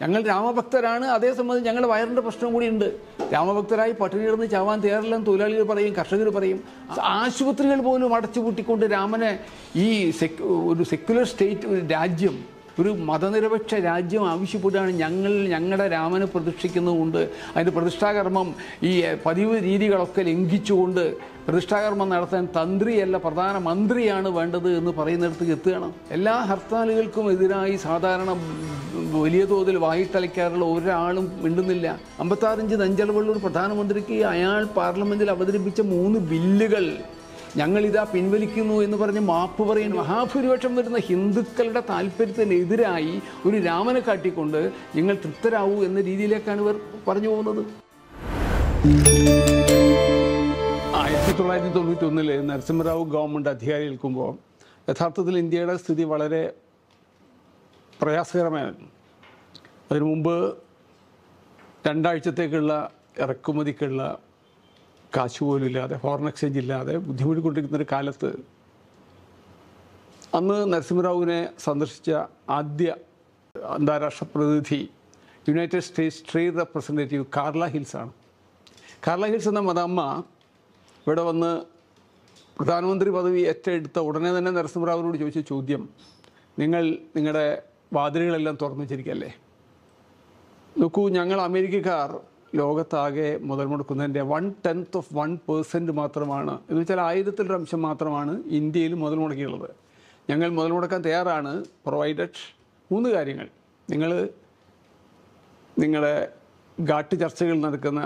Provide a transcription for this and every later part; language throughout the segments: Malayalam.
ഞങ്ങൾ രാമഭക്തരാണ് അതേ സംബന്ധിച്ച് ഞങ്ങളുടെ വയറിൻ്റെ പ്രശ്നം കൂടിയുണ്ട് രാമഭക്തരായി പട്ടിണി കിടന്ന് ചാവാൻ തയ്യാറില്ലെന്ന് തൊഴിലാളികൾ പറയും കർഷകർ പറയും ആശുപത്രികൾ പോലും അടച്ചുപൂട്ടിക്കൊണ്ട് രാമനെ ഈ ഒരു സെക്യുലർ സ്റ്റേറ്റ് ഒരു രാജ്യം ഒരു മതനിരപേക്ഷ രാജ്യം ആവശ്യപ്പെടുകയാണ് ഞങ്ങൾ ഞങ്ങളുടെ രാമനെ പ്രതിഷ്ഠിക്കുന്നതുകൊണ്ട് അതിൻ്റെ പ്രതിഷ്ഠാകർമ്മം ഈ പതിവ് രീതികളൊക്കെ ലംഘിച്ചുകൊണ്ട് പ്രതിഷ്ഠാകർമ്മം നടത്താൻ തന്ത്രിയല്ല പ്രധാനമന്ത്രിയാണ് വേണ്ടത് എന്ന് പറയുന്നിടത്ത് എത്തുകയാണ് എല്ലാ ഹർത്താലുകൾക്കും എതിരായി സാധാരണ വലിയ തോതിൽ വായിട്ടലയ്ക്കാറുള്ള ഒരാളും മിണ്ടുന്നില്ല അമ്പത്താറിഞ്ച് നഞ്ചളവുള്ള ഒരു പ്രധാനമന്ത്രിക്ക് അയാൾ പാർലമെൻറ്റിൽ അവതരിപ്പിച്ച മൂന്ന് ബില്ലുകൾ ഞങ്ങളിതാ പിൻവലിക്കുന്നു എന്ന് പറഞ്ഞ് മാപ്പ് പറയുന്നു മഹാഭൂരിപക്ഷം വരുന്ന ഹിന്ദുക്കളുടെ താല്പര്യത്തിനെതിരായി ഒരു രാമനെ കാട്ടിക്കൊണ്ട് നിങ്ങൾ തൃപ്തരാവൂ എന്ന രീതിയിലേക്കാണ് ഇവർ പറഞ്ഞു പോകുന്നത് ആയിരത്തി തൊള്ളായിരത്തി തൊണ്ണൂറ്റൊന്നിൽ നരസിംഹറാവു ഗവൺമെൻറ് അധികാരി നിൽക്കുമ്പോൾ യഥാർത്ഥത്തിൽ ഇന്ത്യയുടെ സ്ഥിതി വളരെ പ്രയാസകരമായിരുന്നു അതിനു മുമ്പ് രണ്ടാഴ്ചത്തേക്കുള്ള ഇറക്കുമതിക്കുള്ള കാശ് പോലും ഇല്ലാതെ ഫോറിൻ എക്സ്ചേഞ്ച് ഇല്ലാതെ ബുദ്ധിമുട്ടിക്കൊണ്ടിരിക്കുന്ന ഒരു കാലത്ത് അന്ന് നരസിംഹറാവുവിനെ സന്ദർശിച്ച ആദ്യ അന്താരാഷ്ട്ര പ്രതിനിധി United States trade representative Carla ഹിൽസാണ് കാർല ഹിൽസ് എന്ന മതമ്മ ഇവിടെ വന്ന് പ്രധാനമന്ത്രി പദവി ഏറ്റെടുത്ത ഉടനെ തന്നെ നരസിംഹറാവുവിനോട് ചോദിച്ച ചോദ്യം നിങ്ങൾ നിങ്ങളുടെ വാതിലുകളെല്ലാം തുറന്നു വെച്ചിരിക്കല്ലേ നോക്കൂ ഞങ്ങൾ അമേരിക്കക്കാർ ലോകത്താകെ മുതൽ മുടക്കുന്നതിൻ്റെ one tenth of one percent മാത്രമാണ് എന്ന് വെച്ചാൽ ആയിരത്തിൽ അംശം മാത്രമാണ് ഇന്ത്യയിൽ മുതൽ മുടക്കിയുള്ളത് ഞങ്ങൾ മുതൽ മുടക്കാൻ തയ്യാറാണ് പ്രൊവൈഡഡ് മൂന്ന് കാര്യങ്ങൾ നിങ്ങൾ നിങ്ങളുടെ ഘാട്ട് ചർച്ചകൾ നടക്കുന്ന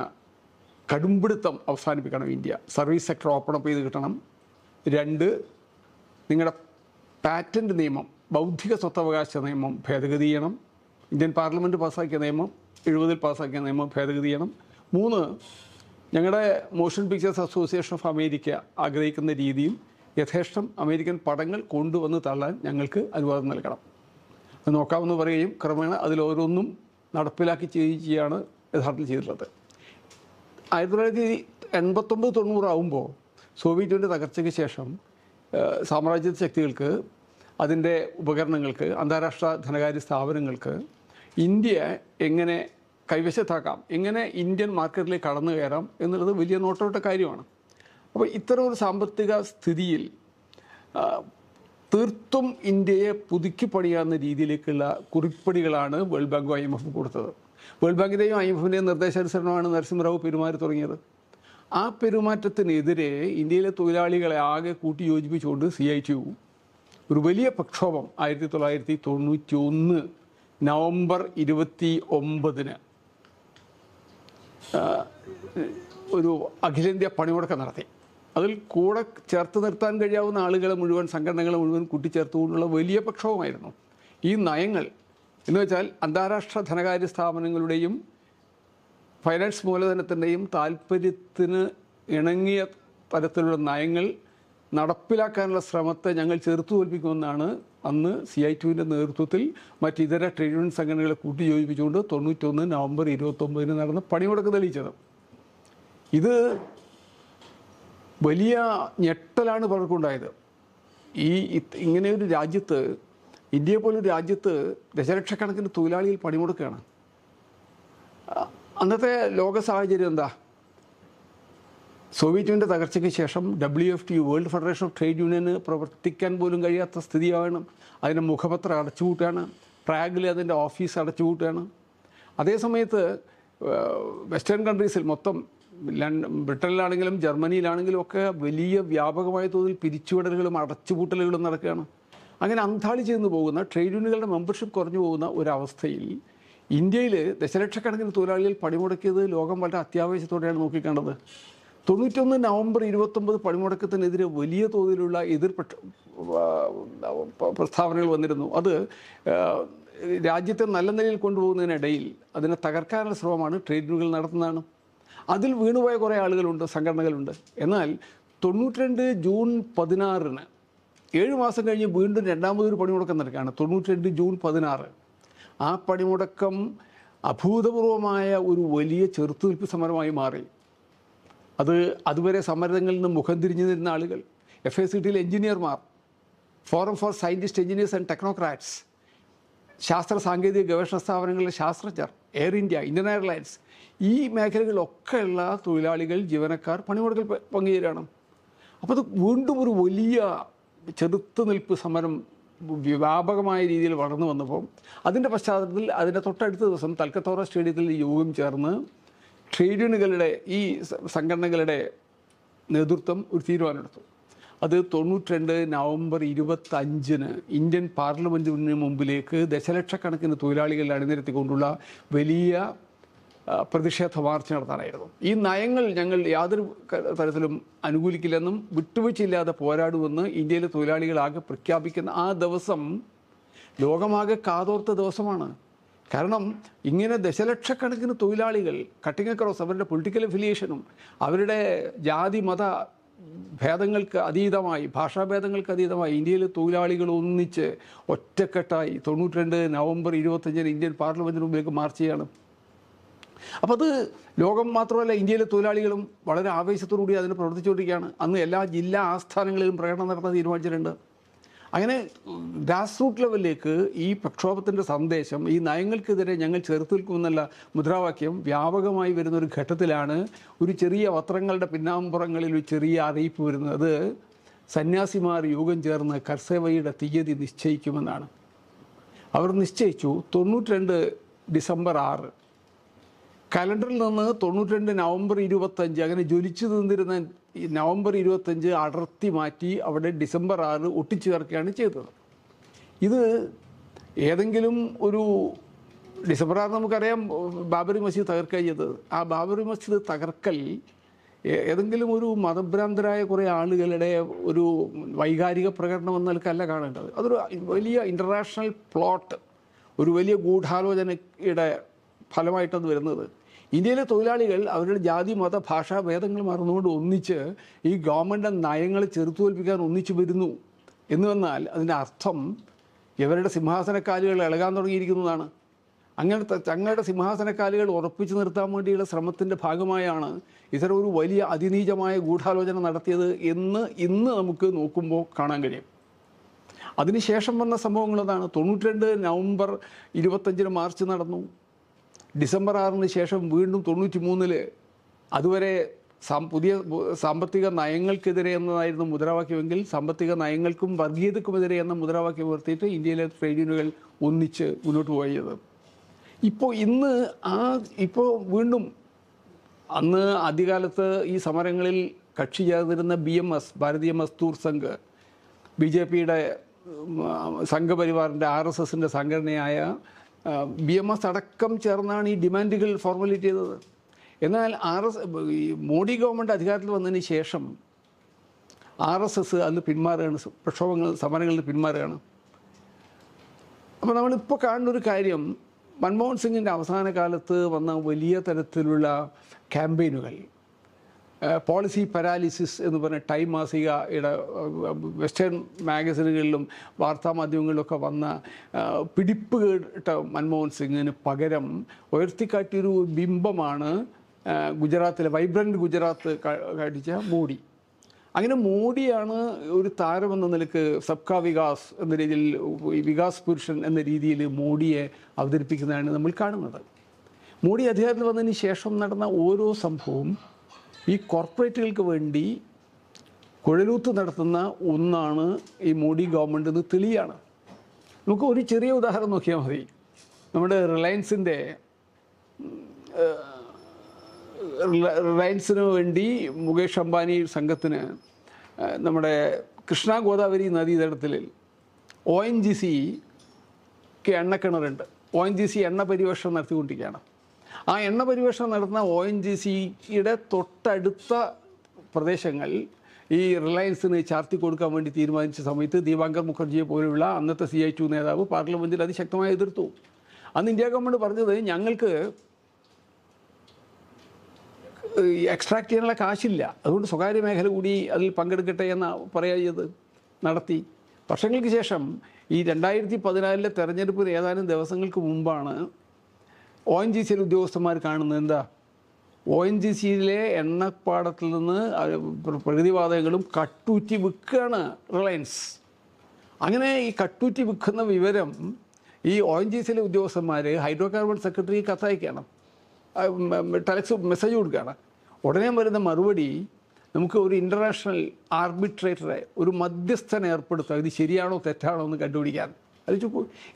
കടുംപിടുത്തം അവസാനിപ്പിക്കണം India service sector open up ചെയ്ത് കിട്ടണം രണ്ട് നിങ്ങളുടെ പാറ്റൻറ്റ് നിയമം ബൗദ്ധിക സ്വത്തവകാശ നിയമം ഭേദഗതി ചെയ്യണം ഇന്ത്യൻ പാർലമെൻറ്റ് പാസ്സാക്കിയ നിയമം എഴുപതിൽ പാസ്സാക്കിയ നിയമം ഭേദഗതി ചെയ്യണം മൂന്ന് ഞങ്ങളുടെ motion pictures association of America ആഗ്രഹിക്കുന്ന രീതിയിൽ യഥേഷ്ടം അമേരിക്കൻ പടങ്ങൾ കൊണ്ടുവന്ന് തള്ളാൻ ഞങ്ങൾക്ക് അനുവാദം നൽകണം അത് നോക്കാമെന്ന് പറയുകയും ക്രമേണ അതിലോരോന്നും നടപ്പിലാക്കി ചെയ്യുകയാണ് യഥാർത്ഥത്തിൽ ചെയ്തിട്ടുള്ളത് ആയിരത്തി തൊള്ളായിരത്തി എൺപത്തൊമ്പത് തൊണ്ണൂറാവുമ്പോൾ സോവിയറ്റ് യൂണിയൻ്റെ തകർച്ചയ്ക്ക് ശേഷം സാമ്രാജ്യ ശക്തികൾക്ക് അതിൻ്റെ ഉപകരണങ്ങൾക്ക് അന്താരാഷ്ട്ര ധനകാര്യ സ്ഥാപനങ്ങൾക്ക് ഇന്ത്യയെ എങ്ങനെ കൈവശത്താക്കാം എങ്ങനെ ഇന്ത്യൻ മാർക്കറ്റിലേക്ക് കടന്നു കയറാം എന്നുള്ളത് വലിയ നോട്ടോട്ട കാര്യമാണ് അപ്പോൾ ഇത്തരം ഒരു സാമ്പത്തിക സ്ഥിതിയിൽ തീർത്തും ഇന്ത്യയെ പുതുക്കി പണിയാവുന്ന രീതിയിലേക്കുള്ള കുറിപ്പടികളാണ് വേൾഡ് ബാങ്കും ഐ എം എഫും കൊടുത്തത് വേൾഡ് ബാങ്കിൻ്റെയും ഐ എം എഫിൻ്റെയും നിർദ്ദേശാനുസരണമാണ് നരസിംഹറാവു പെരുമാറി തുടങ്ങിയത് ആ പെരുമാറ്റത്തിനെതിരെ ഇന്ത്യയിലെ തൊഴിലാളികളെ ആകെ കൂട്ടി യോജിപ്പിച്ചുകൊണ്ട് സി ഐ ടി ഒരു വലിയ പ്രക്ഷോഭം ആയിരത്തി തൊള്ളായിരത്തി തൊണ്ണൂറ്റി ഒന്ന് നവംബർ ഇരുപത്തി ഒമ്പതിന് ഒരു അഖിലേന്ത്യാ പണിമുടക്കം നടത്തി അതിൽ കൂടെ ചേർത്ത് നിർത്താൻ കഴിയാവുന്ന ആളുകളെ മുഴുവൻ സംഘടനകൾ മുഴുവൻ കൂട്ടിച്ചേർത്തുകൊണ്ടുള്ള വലിയ പക്ഷവുമായിരുന്നു ഈ നയങ്ങൾ എന്ന് വെച്ചാൽ അന്താരാഷ്ട്ര ധനകാര്യ സ്ഥാപനങ്ങളുടെയും ഫൈനാൻസ് മൂലധനത്തിൻ്റെയും താല്പര്യത്തിന് ഇണങ്ങിയ തരത്തിലുള്ള നയങ്ങൾ നടപ്പിലാക്കാനുള്ള ശ്രമത്തെ ഞങ്ങൾ ചെറുത്തു തോൽപ്പിക്കുമെന്നാണ് അന്ന് സി ഐ ടുവിൻ്റെ നേതൃത്വത്തിൽ മറ്റിതര ട്രേഡ് യൂണിയൻ സംഘടനകളെ കൂട്ടി യോജിപ്പിച്ചുകൊണ്ട് തൊണ്ണൂറ്റൊന്ന് നവംബർ ഇരുപത്തൊമ്പതിന് നടന്ന പണിമുടക്ക് തെളിയിച്ചത് ഇത് വലിയ ഞെട്ടലാണ് പലർക്കുണ്ടായത് ഈ ഇങ്ങനെ ഒരു രാജ്യത്ത് ഇന്ത്യയെ പോലൊരു രാജ്യത്ത് ദശലക്ഷക്കണക്കിന് തൊഴിലാളികൾ പണിമുടക്കുകയാണ് അന്നത്തെ ലോക സാഹചര്യം എന്താ സോവിയറ്റ് തകർച്ചയ്ക്ക് ശേഷം W F T world federation of trade യൂണിയന് പ്രവർത്തിക്കാൻ പോലും കഴിയാത്ത സ്ഥിതിയാണ് അതിൻ്റെ മുഖപത്രം അടച്ചുപൂട്ടാണ് ട്രാഗിൽ അതിൻ്റെ ഓഫീസ് അടച്ചുപൂട്ടാണ് അതേസമയത്ത് വെസ്റ്റേൺ കൺട്രീസിൽ മൊത്തം ബ്രിട്ടനിലാണെങ്കിലും ജർമ്മനിയിലാണെങ്കിലും ഒക്കെ വലിയ വ്യാപകമായ തോതിൽ പിരിച്ചുവിടലുകളും അടച്ചുപൂട്ടലുകളും നടക്കുകയാണ് അങ്ങനെ അന്താളി ചെന്ന് പോകുന്ന ട്രേഡ് യൂണിയനുകളുടെ മെമ്പർഷിപ്പ് കുറഞ്ഞു പോകുന്ന ഒരവസ്ഥയിൽ ഇന്ത്യയിൽ ദശലക്ഷക്കണക്കിന് തൊഴിലാളികൾ പണിമുടക്കിയത് ലോകം വളരെ അത്യാവശ്യത്തോടെയാണ് നോക്കിക്കേണ്ടത് തൊണ്ണൂറ്റൊന്ന് നവംബർ ഇരുപത്തൊമ്പത് പണിമുടക്കത്തിനെതിരെ വലിയ തോതിലുള്ള എതിർ പ്രസ്താവനകൾ വന്നിരുന്നു അത് രാജ്യത്തെ നല്ല നിലയിൽ കൊണ്ടുപോകുന്നതിനിടയിൽ അതിനെ തകർക്കാനുള്ള ശ്രമമാണ് ട്രേഡ് യൂണിയൻ നടത്തുന്നതാണ് അതിൽ വീണുപോയ കുറേ ആളുകളുണ്ട് സംഘടനകളുണ്ട് എന്നാൽ തൊണ്ണൂറ്റിരണ്ട് ജൂൺ പതിനാറിന് ഏഴ് മാസം കഴിഞ്ഞ് വീണ്ടും രണ്ടാമതൊരു പണിമുടക്കം നടക്കുകയാണ് തൊണ്ണൂറ്റിരണ്ട് ജൂൺ പതിനാറ് ആ പണിമുടക്കം അഭൂതപൂർവമായ ഒരു വലിയ ചെറുത്തുനിൽപ്പ് സമരമായി മാറി അത് അതുവരെ സമരങ്ങളിൽ നിന്ന് മുഖം തിരിഞ്ഞു ആളുകൾ എഫ് എ സി ടിയിൽ എഞ്ചിനീയർമാർ forum for scientist engineers and technocrats ശാസ്ത്ര സാങ്കേതിക ഗവേഷണ സ്ഥാപനങ്ങളിലെ ശാസ്ത്രജ്ഞർ എയർ ഇന്ത്യ ഇന്ത്യൻ എയർലൈൻസ് ഈ മേഖലകളിലൊക്കെയുള്ള തൊഴിലാളികൾ ജീവനക്കാർ പണിമുടക്കൽ പങ്കുചേരണം അപ്പോൾ അത് വീണ്ടും ഒരു വലിയ ചെറുത്തുനിൽപ്പ് സമരം വ്യാപകമായ രീതിയിൽ വളർന്നു വന്നപ്പോൾ അതിൻ്റെ പശ്ചാത്തലത്തിൽ അതിൻ്റെ തൊട്ടടുത്ത ദിവസം തൽക്കത്തോറ സ്റ്റേഡിയത്തിൽ യോഗം ചേർന്ന് ട്രേഡ് യൂണിയനുകളുടെ ഈ സംഘടനകളുടെ നേതൃത്വം ഒരു തീരുമാനമെടുത്തു അത് രണ്ട് നവംബർ ഇരുപത്തഞ്ചിന് ഇന്ത്യൻ പാർലമെൻറ്റിന് മുമ്പിലേക്ക് ദശലക്ഷക്കണക്കിന് തൊഴിലാളികളെ അണിനിരത്തിക്കൊണ്ടുള്ള വലിയ പ്രതിഷേധ മാർച്ച് നടത്താനായിരുന്നു ഈ നയങ്ങൾ ഞങ്ങൾ യാതൊരു തരത്തിലും അനുകൂലിക്കില്ലെന്നും വിട്ടുവീഴ്ചയില്ലാതെ പോരാടുമെന്ന് ഇന്ത്യയിലെ തൊഴിലാളികളാകെ പ്രഖ്യാപിക്കുന്ന ആ ദിവസം ലോകമാകെ കാതോർത്ത ദിവസമാണ് കാരണം ഇങ്ങനെ ദശലക്ഷക്കണക്കിന് തൊഴിലാളികൾ അക്രോസ് അവരുടെ പൊളിറ്റിക്കൽ അഫിലിയേഷനും അവരുടെ ജാതി മത ഭേദങ്ങൾക്ക് അതീതമായി ഭാഷാഭേദങ്ങൾക്ക് അതീതമായി ഇന്ത്യയിലെ തൊഴിലാളികൾ ഒന്നിച്ച് ഒറ്റക്കെട്ടായി രണ്ട് നവംബർ ഇരുപത്തഞ്ചിന് ഇന്ത്യൻ പാർലമെൻറ്റിന് മുമ്പിലേക്ക് മാർച്ച് ചെയ്യാണ് അപ്പോൾ അത് ലോകം മാത്രമല്ല ഇന്ത്യയിലെ തൊഴിലാളികളും വളരെ ആവേശത്തോടുകൂടി അതിന് പ്രവർത്തിച്ചുകൊണ്ടിരിക്കുകയാണ് അന്ന് എല്ലാ ജില്ലാ ആസ്ഥാനങ്ങളിലും പ്രകടനം നടത്താൻ തീരുമാനിച്ചിട്ടുണ്ട് അങ്ങനെ ഗ്രാസ് റൂട്ട് ലെവലിലേക്ക് ഈ പ്രക്ഷോഭത്തിൻ്റെ സന്ദേശം ഈ നയങ്ങൾക്കെതിരെ ഞങ്ങൾ ചെറുത്ത് നിൽക്കുമെന്നുള്ള മുദ്രാവാക്യം വ്യാപകമായി വരുന്ന ഒരു ഘട്ടത്തിലാണ് ഒരു ചെറിയ പത്രങ്ങളുടെ പിന്നാമ്പുറങ്ങളിൽ ഒരു ചെറിയ അറിയിപ്പ് വരുന്നത് സന്യാസിമാർ യോഗം ചേർന്ന് കർസേവയുടെ തീയതി നിശ്ചയിക്കുമെന്നാണ് അവർ നിശ്ചയിച്ചു തൊണ്ണൂറ്റി ഡിസംബർ ആറ് കലണ്ടറിൽ നിന്ന് തൊണ്ണൂറ്റി നവംബർ ഇരുപത്തഞ്ച് അങ്ങനെ ജ്വലിച്ചു നിന്നിരുന്ന നവംബർ ഇരുപത്തഞ്ച് അടർത്തി മാറ്റി അവിടെ ഡിസംബർ ആറ് ഒട്ടിച്ചേർക്കുകയാണ് ചെയ്തത് ഇത് ഏതെങ്കിലും ഒരു ഡിസംബർ ആറ് നമുക്കറിയാം ബാബറി മസ്ജിദ് തകർക്കുക ചെയ്തത് ആ ബാബറി മസ്ജിദ് തകർക്കൽ ഏതെങ്കിലും ഒരു മതഭ്രാന്തരായ കുറേ ആളുകളുടെ ഒരു വൈകാരിക പ്രകടനം എന്ന കാണേണ്ടത് അതൊരു വലിയ ഇൻ്റർനാഷണൽ പ്ലോട്ട് ഒരു വലിയ ഗൂഢാലോചനയുടെ ഫലമായിട്ടാണ് വരുന്നത് ഇന്ത്യയിലെ തൊഴിലാളികൾ അവരുടെ ജാതി മത ഭാഷാ ഭേദങ്ങൾ മറന്നുകൊണ്ട് ഒന്നിച്ച് ഈ ഗവൺമെൻറ് നയങ്ങളെ ചെറുത്തുവൽപ്പിക്കാൻ ഒന്നിച്ചു വരുന്നു എന്ന് വന്നാൽ അതിൻ്റെ അർത്ഥം ഇവരുടെ സിംഹാസനക്കാലുകൾ ഇളകാൻ തുടങ്ങിയിരിക്കുന്നതാണ് അങ്ങനത്തെ തങ്ങളുടെ സിംഹാസനക്കാലുകൾ ഉറപ്പിച്ചു നിർത്താൻ വേണ്ടിയുള്ള ശ്രമത്തിൻ്റെ ഭാഗമായാണ് ഇത്തരം ഒരു വലിയ അതിനീചമായ ഗൂഢാലോചന നടത്തിയത് എന്ന് ഇന്ന് നമുക്ക് നോക്കുമ്പോൾ കാണാൻ കഴിയും അതിനുശേഷം വന്ന സംഭവങ്ങൾ അതാണ് തൊണ്ണൂറ്റി രണ്ട് നവംബർ ഇരുപത്തഞ്ചിന് മാർച്ച് നടന്നു ഡിസംബർ ആറിന് ശേഷം വീണ്ടും തൊണ്ണൂറ്റി മൂന്നിൽ അതുവരെ പുതിയ സാമ്പത്തിക നയങ്ങൾക്കെതിരെ എന്നതായിരുന്നു മുദ്രാവാക്യമെങ്കിൽ സാമ്പത്തിക നയങ്ങൾക്കും വർഗീയതക്കുമെതിരെ എന്ന മുദ്രാവാക്യം ഉയർത്തിയിട്ട് ഇന്ത്യയിലെ ട്രേഡ് യൂണിയനുകൾ ഒന്നിച്ച് മുന്നോട്ട് പോയത് ഇപ്പോൾ ഇന്ന് ആ ഇപ്പോൾ വീണ്ടും അന്ന് ആദ്യകാലത്ത് ഈ സമരങ്ങളിൽ കക്ഷി ചേർന്നിരുന്ന ബി എം എസ് ഭാരതീയ മസ്തൂർ സംഘ് ബി ജെ പിയുടെ സംഘപരിവാറിൻ്റെ ആർ എസ് എസിൻ്റെ സംഘടനയായ ബി എം എസ് അടക്കം ചേർന്നാണ് ഈ ഡിമാൻഡുകൾ ഫോർമുലേറ്റ് ചെയ്തത് എന്നാൽ ആർ എസ് മോഡി ഗവൺമെൻറ് അധികാരത്തിൽ വന്നതിന് ശേഷം ആർ എസ് എസ് അന്ന് പിന്മാറുകയാണ് പ്രക്ഷോഭങ്ങൾ സമരങ്ങളിൽ പിന്മാറുകയാണ് അപ്പോൾ നമ്മളിപ്പോൾ കാണുന്ന ഒരു കാര്യം മൻമോഹൻ സിംഗിൻ്റെ അവസാന കാലത്ത് വന്ന വലിയ തരത്തിലുള്ള ക്യാമ്പയിനുകൾ പോളിസി പരാലിസിസ് എന്ന് പറഞ്ഞ ടൈം ഇവിടെ വെസ്റ്റേൺ മാഗസിനുകളിലും വാർത്താമാധ്യമങ്ങളിലൊക്കെ വന്ന പിടിപ്പ് കേട്ട മൻമോഹൻ സിംഗിന് പകരം ഉയർത്തിക്കാട്ടിയൊരു ബിംബമാണ് ഗുജറാത്തിലെ വൈബ്രൻ്റ് ഗുജറാത്ത് കാട്ടിച്ച മോഡി അങ്ങനെ മോഡിയാണ് ഒരു താരം എന്ന നിലക്ക് സബ്കാ വികാസ് എന്ന രീതിയിൽ വികാസ് പുരുഷൻ എന്ന രീതിയിൽ മോഡിയെ അവതരിപ്പിക്കുന്നതാണ് നമ്മൾ കാണുന്നത് മോഡി അധികാരത്തിൽ വന്നതിന് ശേഷം നടന്ന ഓരോ സംഭവവും ഈ കോർപ്പറേറ്റുകൾക്ക് വേണ്ടി കുഴലൂത്ത് നടത്തുന്ന ഒന്നാണ് ഈ മോഡി ഗവൺമെൻ്റ് എന്ന് തെളിയാണ് നമുക്ക് ഒരു ചെറിയ ഉദാഹരണം നോക്കിയാൽ മതി നമ്മുടെ റിലയൻസിൻ്റെ റിലയൻസിന് വേണ്ടി മുകേഷ് അംബാനി സംഘത്തിന് നമ്മുടെ കൃഷ്ണ ഗോദാവരി നദീതടത്തിൽ ഒ എൻ ജി സി എണ്ണക്കിണറുണ്ട് ഒ എൻ ജി സി എണ്ണ പരിവേഷണം നടത്തിക്കൊണ്ടിരിക്കുകയാണ് ആ എണ്ണ പരിവേഷണം നടത്തുന്ന ഒ എൻ ജി സിയുടെ തൊട്ടടുത്ത പ്രദേശങ്ങളിൽ ഈ റിലയൻസിന് ചാർത്തി കൊടുക്കാൻ വേണ്ടി തീരുമാനിച്ച സമയത്ത് ദീപാങ്കർ മുഖർജിയെ പോലെയുള്ള അന്നത്തെ സി ഐ ടു നേതാവ് പാർലമെൻറ്റിൽ അതിശക്തമായി എതിർത്തു അന്ന് ഇന്ത്യ ഗവൺമെൻറ് പറഞ്ഞത് ഞങ്ങൾക്ക് എക്സ്ട്രാക്ട് ചെയ്യാനുള്ള കാശില്ല അതുകൊണ്ട് സ്വകാര്യ മേഖല കൂടി അതിൽ പങ്കെടുക്കട്ടെ എന്ന് പറയാത് നടത്തി വർഷങ്ങൾക്ക് ശേഷം ഈ രണ്ടായിരത്തി പതിനാലിലെ തെരഞ്ഞെടുപ്പിന് ഏതാനും ദിവസങ്ങൾക്ക് മുമ്പാണ് ഒ എൻ ജി സിയിലെ ഉദ്യോഗസ്ഥന്മാർ കാണുന്നത് എന്താ ഒ എൻ ജി സിയിലെ എണ്ണപ്പാടത്തിൽ നിന്ന് പ്രകൃതിവാതകങ്ങളും കട്ടൂറ്റി വിൽക്കുകയാണ് റിലയൻസ് അങ്ങനെ ഈ കട്ടൂറ്റി വിൽക്കുന്ന വിവരം ഈ ഒ എൻ ജി സിയിലെ ഉദ്യോഗസ്ഥന്മാർ ഹൈഡ്രോ കാർബൺ സെക്രട്ടറിക്ക് കത്തയക്കുകയാണ് ടെലക്സ് മെസ്സേജ് കൊടുക്കുകയാണ് ഉടനെ വരുന്ന മറുപടി നമുക്ക് ഒരു ഇൻ്റർനാഷണൽ ആർബിട്രേറ്ററെ ഒരു മധ്യസ്ഥനെ ഏർപ്പെടുത്തുക ഇത് ശരിയാണോ തെറ്റാണോ എന്ന് കണ്ടുപിടിക്കാൻ അത്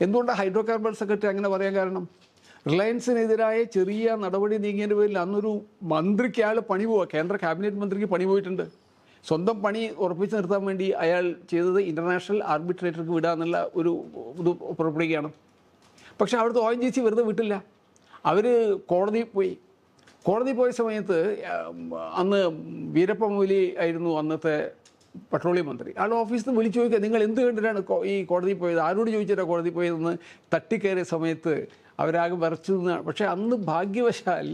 എന്തുകൊണ്ടാണ് ഹൈഡ്രോ കാർബൺ സെക്രട്ടറി അങ്ങനെ പറയാൻ കാരണം റിലയൻസിനെതിരായ ചെറിയ നടപടി നീങ്ങിയതിൻ്റെ പേരിൽ അന്നൊരു മന്ത്രിക്ക് അയാൾ പണി പോവുക കേന്ദ്ര ക്യാബിനറ്റ് മന്ത്രിക്ക് പണി പോയിട്ടുണ്ട് സ്വന്തം പണി ഉറപ്പിച്ചു നിർത്താൻ വേണ്ടി അയാൾ ചെയ്തത് ഇൻ്റർനാഷണൽ ആർബിട്രേറ്റർക്ക് വിടുക എന്നുള്ള ഒരു ഇത് പുറപ്പെടുകയാണ് പക്ഷേ അവിടുത്തെ ഒ എൻ ജി സി വെറുതെ വിട്ടില്ല അവർ കോടതി പോയി കോടതി പോയ സമയത്ത് അന്ന് വീരപ്പ മൊയ്ലി ആയിരുന്നു അന്നത്തെ പെട്രോളിയം മന്ത്രി അയാൾ ഓഫീസിൽ നിന്ന് വിളിച്ചു ചോദിക്കുക നിങ്ങൾ എന്ത് കണ്ടിട്ടാണ് ഈ കോടതി പോയത് ആരോട് ചോദിച്ചിട്ടാണ് കോടതി പോയതെന്ന് തട്ടിക്കയറിയ സമയത്ത് അവരാകെ വരച്ചു നിന്നാണ് പക്ഷേ അന്ന് ഭാഗ്യവശാൽ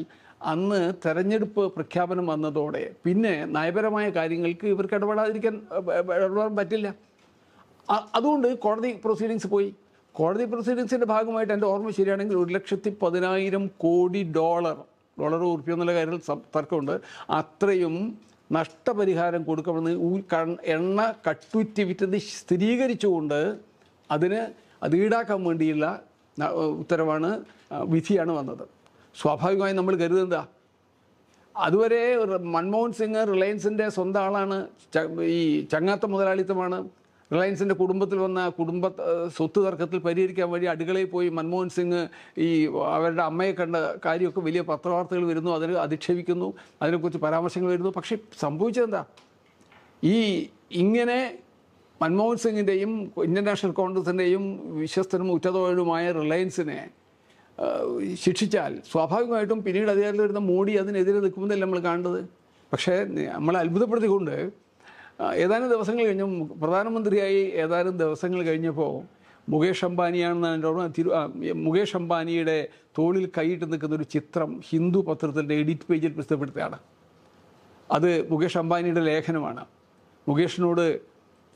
അന്ന് തെരഞ്ഞെടുപ്പ് പ്രഖ്യാപനം വന്നതോടെ പിന്നെ നയപരമായ കാര്യങ്ങൾക്ക് ഇവർക്ക് ഇടപെടാതിരിക്കാൻ ഇടപെടാൻ പറ്റില്ല അതുകൊണ്ട് കോടതി പ്രൊസീഡിങ്സ് പോയി കോടതി പ്രൊസീഡിങ്സിൻ്റെ ഭാഗമായിട്ട് എൻ്റെ ഓർമ്മ ശരിയാണെങ്കിൽ ഒരു ലക്ഷത്തി പതിനായിരം കോടി ഡോളർ ഡോളർ എന്നുള്ള കാര്യത്തിൽ തർക്കമുണ്ട് അത്രയും നഷ്ടപരിഹാരം കൊടുക്കണമെന്ന് എണ്ണ കട്ടുറ്റി വിറ്റത് സ്ഥിരീകരിച്ചുകൊണ്ട് അതിന് അത് ഈടാക്കാൻ വേണ്ടിയുള്ള ഉത്തരവാണ് വിധിയാണ് വന്നത് സ്വാഭാവികമായി നമ്മൾ കരുതുന്നത് അതുവരെ മൻമോഹൻ സിംഗ് റിലയൻസിൻ്റെ സ്വന്തം ആളാണ് ഈ ചങ്ങാത്ത മുതലാളിത്തമാണ് റിലയൻസിൻ്റെ കുടുംബത്തിൽ വന്ന കുടുംബ സ്വത്ത് തർക്കത്തിൽ പരിഹരിക്കാൻ വഴി അടുക്കളയിൽ പോയി മൻമോഹൻ സിംഗ് ഈ അവരുടെ അമ്മയെ കണ്ട കാര്യമൊക്കെ വലിയ പത്രവാർത്തകൾ വരുന്നു അതിന് അധിക്ഷേപിക്കുന്നു അതിനെക്കുറിച്ച് പരാമർശങ്ങൾ വരുന്നു പക്ഷേ സംഭവിച്ചതെന്താ ഈ ഇങ്ങനെ മൻമോഹൻ സിംഗിൻ്റെയും ഇന്ത്യൻ നാഷണൽ കോൺഗ്രസിൻ്റെയും വിശ്വസ്തനും ഉറ്റതോഴനുമായ റിലയൻസിനെ ശിക്ഷിച്ചാൽ സ്വാഭാവികമായിട്ടും പിന്നീട് അധികാരത്തിൽ വരുന്ന മോഡി അതിനെതിരെ നിൽക്കുമെന്നല്ല നമ്മൾ കാണുന്നത് പക്ഷേ നമ്മൾ അത്ഭുതപ്പെടുത്തിക്കൊണ്ട് ഏതാനും ദിവസങ്ങൾ കഴിഞ്ഞു പ്രധാനമന്ത്രിയായി ഏതാനും ദിവസങ്ങൾ കഴിഞ്ഞപ്പോൾ മുകേഷ് അംബാനിയാണെന്നാണ് എൻ്റെ ഓർമ്മ തിരു മുകേഷ് അംബാനിയുടെ തോളിൽ കൈയിട്ട് നിൽക്കുന്ന ഒരു ചിത്രം ഹിന്ദു പത്രത്തിൻ്റെ എഡിറ്റ് പേജിൽ പ്രസിദ്ധപ്പെടുത്തുകയാണ് അത് മുകേഷ് അംബാനിയുടെ ലേഖനമാണ് മുകേഷിനോട്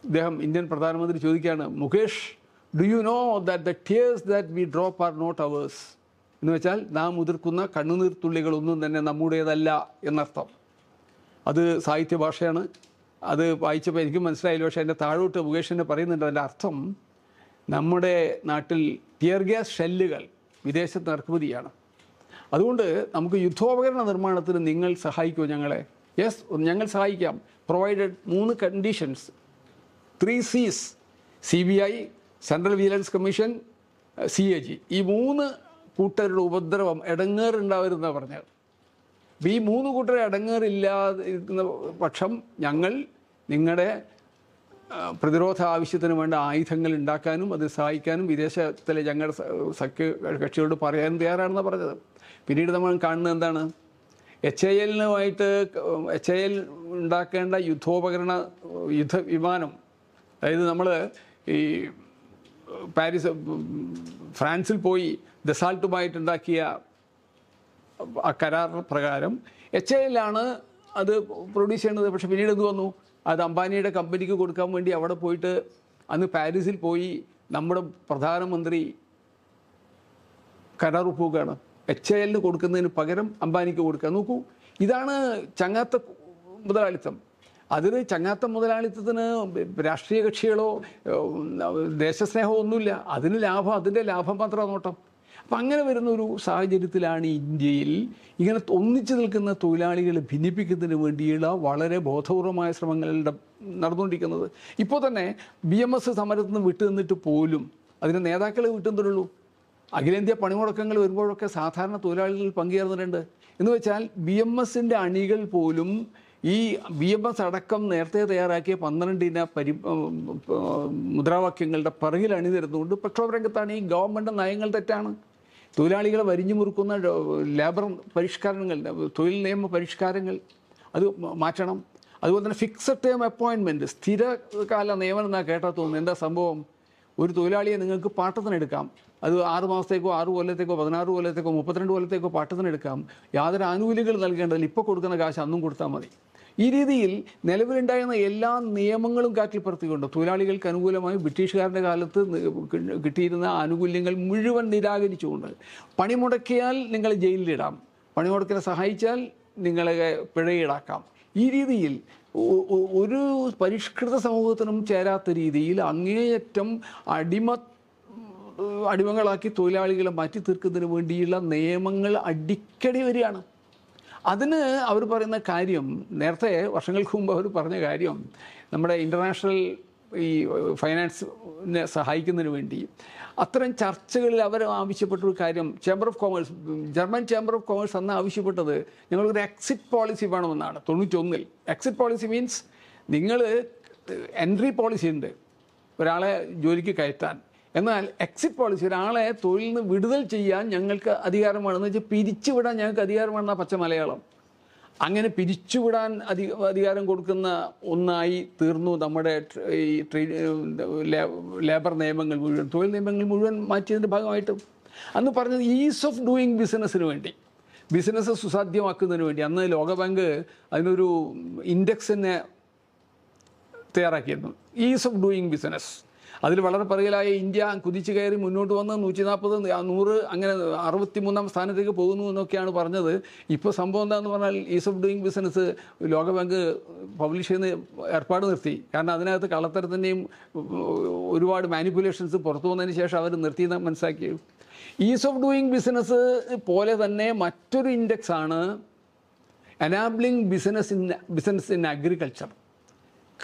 അദ്ദേഹം ഇന്ത്യൻ പ്രധാനമന്ത്രി ചോദിക്കുകയാണ് Mukesh do you know that the tears that we drop are not ours എന്ന് വെച്ചാൽ നാം ഉതിർക്കുന്ന കണ്ണുനീർത്തുള്ളികളൊന്നും തന്നെ നമ്മുടേതല്ല എന്നർത്ഥം അത് സാഹിത്യ ഭാഷയാണ് അത് വായിച്ചപ്പോൾ എനിക്ക് മനസ്സിലായില്ല പക്ഷേ അതിൻ്റെ താഴോട്ട് മുകേഷിൻ്റെ പറയുന്നുണ്ട് അതിൻ്റെ അർത്ഥം നമ്മുടെ നാട്ടിൽ ടിയർ ഗ്യാസ് ഷെല്ലുകൾ വിദേശത്ത് ഇറക്കുമതിയാണ് അതുകൊണ്ട് നമുക്ക് യുദ്ധോപകരണ നിർമ്മാണത്തിന് നിങ്ങൾ സഹായിക്കുമോ ഞങ്ങളെ യെസ് ഞങ്ങൾ സഹായിക്കാം പ്രൊവൈഡഡ് മൂന്ന് conditions three Cs C B I central vigilance commission C A G ഈ മൂന്ന് കൂട്ടരുടെ ഉപദ്രവം ഇടങ്ങേറുണ്ടാവരുതെന്നാണ് പറഞ്ഞത് അപ്പം ഈ മൂന്ന് കൂട്ടരെ ഇടങ്ങേറില്ലാതിരിക്കുന്ന പക്ഷം ഞങ്ങൾ നിങ്ങളുടെ പ്രതിരോധ ആവശ്യത്തിന് വേണ്ട ആയുധങ്ങൾ ഉണ്ടാക്കാനും അത് സഹായിക്കാനും വിദേശത്തിലെ ഞങ്ങളുടെ സഖ്യ കക്ഷികളോട് പറയാനും തയ്യാറാണെന്ന് പറഞ്ഞത് പിന്നീട് നമ്മൾ കാണുന്നത് എന്താണ് എച്ച് ഐ എല്ലിനുമായിട്ട് എച്ച് ഐ എൽ ഉണ്ടാക്കേണ്ട യുദ്ധോപകരണ യുദ്ധ വിമാനം അതായത് നമ്മൾ ഈ പാരീസ് ഫ്രാൻസിൽ പോയി ദസാൾട്ടുമായിട്ടുണ്ടാക്കിയ ആ കരാർ പ്രകാരം എച്ച് എല്ലാണ് അത് പ്രൊഡ്യൂസ് ചെയ്യുന്നത് പക്ഷേ പിന്നീട് എന്ത് വന്നു അത് അംബാനിയുടെ കമ്പനിക്ക് കൊടുക്കാൻ വേണ്ടി അവിടെ പോയിട്ട് അന്ന് പാരീസിൽ പോയി നമ്മുടെ പ്രധാനമന്ത്രി കരാർ ഒപ്പുകയാണ് എച്ച് ഐ എല്ലിന് കൊടുക്കുന്നതിന് പകരം അംബാനിക്ക് കൊടുക്കുക നോക്കൂ ഇതാണ് ചങ്ങാത്ത മുതലാളിത്തം അതിന് ചങ്ങാത്ത മുതലാളിത്തത്തിന് രാഷ്ട്രീയ കക്ഷികളോ ദേശസ്നേഹമോ ഒന്നുമില്ല അതിന് ലാഭം അതിൻ്റെ ലാഭം മാത്രമാണ് നോട്ടം അപ്പം അങ്ങനെ വരുന്ന ഒരു സാഹചര്യത്തിലാണ് ഇന്ത്യയിൽ ഇങ്ങനെ ഒന്നിച്ചു നിൽക്കുന്ന തൊഴിലാളികളെ ഭിന്നിപ്പിക്കുന്നതിന് വേണ്ടിയുള്ള വളരെ ബോധപൂർവമായ ശ്രമങ്ങളുടെ നടന്നുകൊണ്ടിരിക്കുന്നത് ഇപ്പോൾ തന്നെ ബി എം എസ് സമരത്തിൽ നിന്ന് വിട്ടുനിന്നിട്ട് പോലും അതിൻ്റെ നേതാക്കളെ വിട്ടുന്നുള്ളൂ അഖിലേന്ത്യാ പണിമുടക്കങ്ങൾ വരുമ്പോഴൊക്കെ സാധാരണ തൊഴിലാളികൾ പങ്കുചേർന്നിട്ടുണ്ട് എന്ന് വെച്ചാൽ ബി എം എസിൻ്റെ അണികൾ പോലും ഈ വി എം എസ് അടക്കം നേരത്തെ തയ്യാറാക്കിയ പന്ത്രണ്ടിന പരി മുദ്രാവാക്യങ്ങളുടെ പിറകിൽ അണിനിരുന്നുകൊണ്ട് രംഗത്താണ് ഈ ഗവൺമെൻറ് നയങ്ങൾ തെറ്റാണ് തൊഴിലാളികളെ വരിഞ്ഞു മുറുക്കുന്ന ലേബർ പരിഷ്കാരങ്ങൾ തൊഴിൽ നിയമ പരിഷ്കാരങ്ങൾ അത് മാറ്റണം അതുപോലെ തന്നെ ഫിക്സഡ് ടേം അപ്പോയിൻമെൻറ്റ് സ്ഥിരകാല നിയമനം എന്നാണ് കേട്ടാൽ തോന്നുന്നു എന്താ സംഭവം ഒരു തൊഴിലാളിയെ നിങ്ങൾക്ക് പാട്ടത്തിനെടുക്കാം അത് ആറ് മാസത്തേക്കോ ആറ് കൊല്ലത്തേക്കോ പതിനാറ് കൊല്ലത്തേക്കോ മുപ്പത്തിരണ്ട് കൊല്ലത്തേക്കോ പാട്ടത്തിനെടുക്കാം യാതൊരു ആനുകൂല്യങ്ങൾ നൽകേണ്ടതില്ല ഇപ്പോൾ കൊടുക്കുന്ന കാശ് അന്നും കൊടുത്താൽ മതി ഈ രീതിയിൽ നിലവിലുണ്ടായിരുന്ന എല്ലാ നിയമങ്ങളും കാറ്റിൽപ്പറത്തുകയുണ്ട് തൊഴിലാളികൾക്ക് അനുകൂലമായി ബ്രിട്ടീഷുകാരുടെ കാലത്ത് കിട്ടിയിരുന്ന ആനുകൂല്യങ്ങൾ മുഴുവൻ നിരാകരിച്ചുകൊണ്ട് പണിമുടക്കിയാൽ നിങ്ങൾ ജയിലിലിടാം പണിമുടക്കിനെ സഹായിച്ചാൽ നിങ്ങളെ പിഴയിടാക്കാം ഈ രീതിയിൽ ഒരു പരിഷ്കൃത സമൂഹത്തിനും ചേരാത്ത രീതിയിൽ അങ്ങേയറ്റം അടിമ അടിമകളാക്കി തൊഴിലാളികളെ മാറ്റി തീർക്കുന്നതിന് വേണ്ടിയുള്ള നിയമങ്ങൾ അടിക്കടി വരികയാണ് അതിന് അവർ പറയുന്ന കാര്യം നേരത്തെ വർഷങ്ങൾക്ക് മുമ്പ് അവർ പറഞ്ഞ കാര്യം നമ്മുടെ ഇൻ്റർനാഷണൽ ഈ ഫൈനാൻസിനെ സഹായിക്കുന്നതിന് വേണ്ടി അത്തരം ചർച്ചകളിൽ അവർ ആവശ്യപ്പെട്ട ഒരു കാര്യം chamber of commerce German chamber of commerce അന്ന് ആവശ്യപ്പെട്ടത് ഞങ്ങൾക്കൊരു എക്സിറ്റ് പോളിസി വേണമെന്നാണ് തൊണ്ണൂറ്റൊന്നിൽ എക്സിറ്റ് പോളിസി മീൻസ് നിങ്ങൾ എൻട്രി പോളിസി ഉണ്ട് ഒരാളെ ജോലിക്ക് കയറ്റാൻ എന്നാൽ എക്സിറ്റ് പോളിസി ഒരാളെ തൊഴിൽ നിന്ന് വിടുതൽ ചെയ്യാൻ ഞങ്ങൾക്ക് വേണമെന്ന് വെച്ചാൽ പിരിച്ചുവിടാൻ ഞങ്ങൾക്ക് അധികാരമാണെന്ന പച്ച മലയാളം അങ്ങനെ പിരിച്ചുവിടാൻ അധി അധികാരം കൊടുക്കുന്ന ഒന്നായി തീർന്നു നമ്മുടെ ഈ ലേബർ നിയമങ്ങൾ മുഴുവൻ തൊഴിൽ നിയമങ്ങൾ മുഴുവൻ മാറ്റിയതിൻ്റെ ഭാഗമായിട്ടും അന്ന് പറഞ്ഞത് ഈസ് ഓഫ് ഡൂയിങ് ബിസിനസ്സിന് വേണ്ടി ബിസിനസ് സുസാധ്യമാക്കുന്നതിന് വേണ്ടി അന്ന് ലോകബാങ്ക് അതിനൊരു തന്നെ തയ്യാറാക്കിയിരുന്നു ഈസ് ഓഫ് ഡൂയിങ് ബിസിനസ് അതിൽ വളരെ പറയലായ ഇന്ത്യ കുതിച്ചു കയറി മുന്നോട്ട് വന്ന് നൂറ്റി നാൽപ്പത് നൂറ് അങ്ങനെ അറുപത്തി മൂന്നാം സ്ഥാനത്തേക്ക് പോകുന്നു എന്നൊക്കെയാണ് പറഞ്ഞത് ഇപ്പോൾ സംഭവം എന്താണെന്ന് പറഞ്ഞാൽ ഈസ് ഓഫ് ഡൂയിങ് ബിസിനസ് ലോകബാങ്ക് പബ്ലിഷ് ചെയ്യുന്ന ഏർപ്പാട് നിർത്തി കാരണം അതിനകത്ത് കള്ളത്തരത്തിൻ്റെയും ഒരുപാട് മാനിപ്പുലേഷൻസ് പുറത്തു വന്നതിന് ശേഷം അവർ നിർത്തി മനസ്സിലാക്കി ഈസ് ഓഫ് ഡൂയിങ് ബിസിനസ് പോലെ തന്നെ മറ്റൊരു ഇൻഡെക്സ് ആണ് enabling business in business in agriculture